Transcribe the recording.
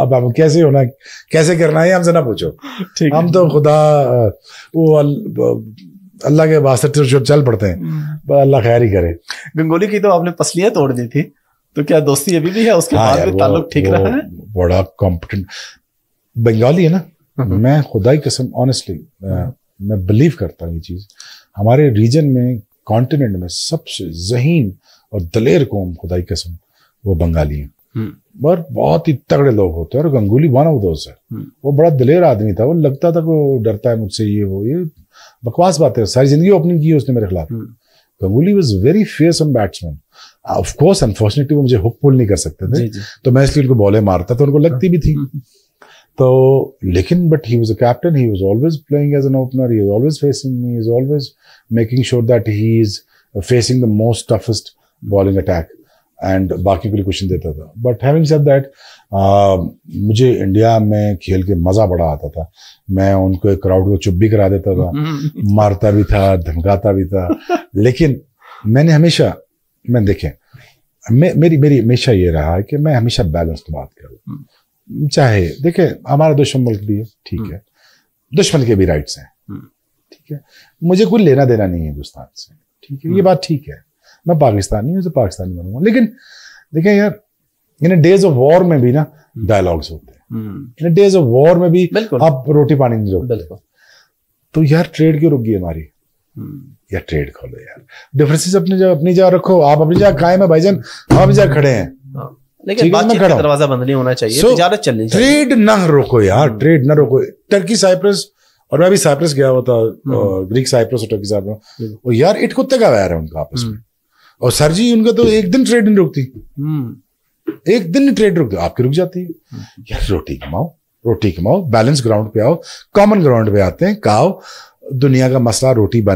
अब हम कैसे होना कैसे करना है हमसे ना पूछो ठीक हम तो खुदा वो अल्लाह के से तो चल पड़ते हैं हम्म। अल्लाह खैर ही करे गंगोली की तो आपने पसलियां तोड़ दी थी तो क्या दोस्ती अभी भी है उसके हाँ बाद ताल्लुक ठीक रहा है बड़ा कॉम्पिटेंट बंगाली है ना हम्म। मैं खुदाई कसम ऑनेस्टली मैं बिलीव करता हूँ ये चीज़ हमारे रीजन में कॉन्टिनेंट में सबसे जहीन और दलेर कौम खुदाई कसम वो बंगाली है हम्म। पर बहुत ही तगड़े लोग होते हैं और गंगुली वन ऑफ दोस्त है हम्म। वो बड़ा दिलेर आदमी था वो लगता था वो डरता है मुझसे ये वो ये बकवास बात है सारी जिंदगी ओपनिंग की है उसने मेरे खिलाफ Ganguly was very on batsman of course unfortunately वो मुझे हुक पुल नहीं कर सकते थे जी जी। तो मैं इसलिए उनको बॉलें मारता तो उनको लगती भी थी हम्म। तो लेकिन but he was a captain he was always playing as an opener he always facing me is always making sure that he is facing the most toughest bowling attack and बाकी के लिए question देता था but having said that मुझे India में खेल के मज़ा बड़ा आता था मैं उनको क्राउड को चुप भी करा देता था मारता भी था धमकाता भी था लेकिन मैंने हमेशा मैं देखें मे, मेरी मेरी हमेशा ये रहा है कि मैं हमेशा बैलेंस बात करूँ हम्म। चाहे देखें हमारा दुश्मन मुल्क भी है ठीक है हम्म। दुश्मन के भी राइट्स हैं हम्म। ठीक है मुझे कोई लेना देना नहीं है हिंदुस्तान से ठीक है ये बात ठीक है मैं पाकिस्तानी हूँ तो पाकिस्तानी बनूंगा लेकिन देखें यार इन डेज ऑफ वॉर में भी ना डायलॉग्स होते हैं इन डेज ऑफ वॉर में भी आप रोटी पानी नहीं रोकते तो यार ट्रेड क्यों रुक गई हमारी हम्म। या ट्रेड खोलो यार डिफरेंसेस अपनी जगह अपनी जगह रखो आप अपनी जगह कायम है भाईजान आप जगह खड़े हैं हाँ। लेकिन दरवाजा बंद नहीं होना चाहिए so, तिजारत चलनी ट्रेड ना रोको यार ट्रेड हम्म। ना रोको टर्की साइप्रस और मैं भी साइप्रस गया हुआ था ग्रीक हम्म। साइप्रस और टर्की साइप्रस और यार इट कुत्ते का वैर है उनका आपस में और सर जी उनका तो एक दिन ट्रेड नहीं रुकती हम्म। एक दिन ट्रेड रुकती आपकी रुक जाती है यार रोटी कमाओ रोटी कमाओ बैलेंस ग्राउंड पे आओ कॉमन ग्राउंड पे आते हैं काओ दुनिया का मसला रोटी बनी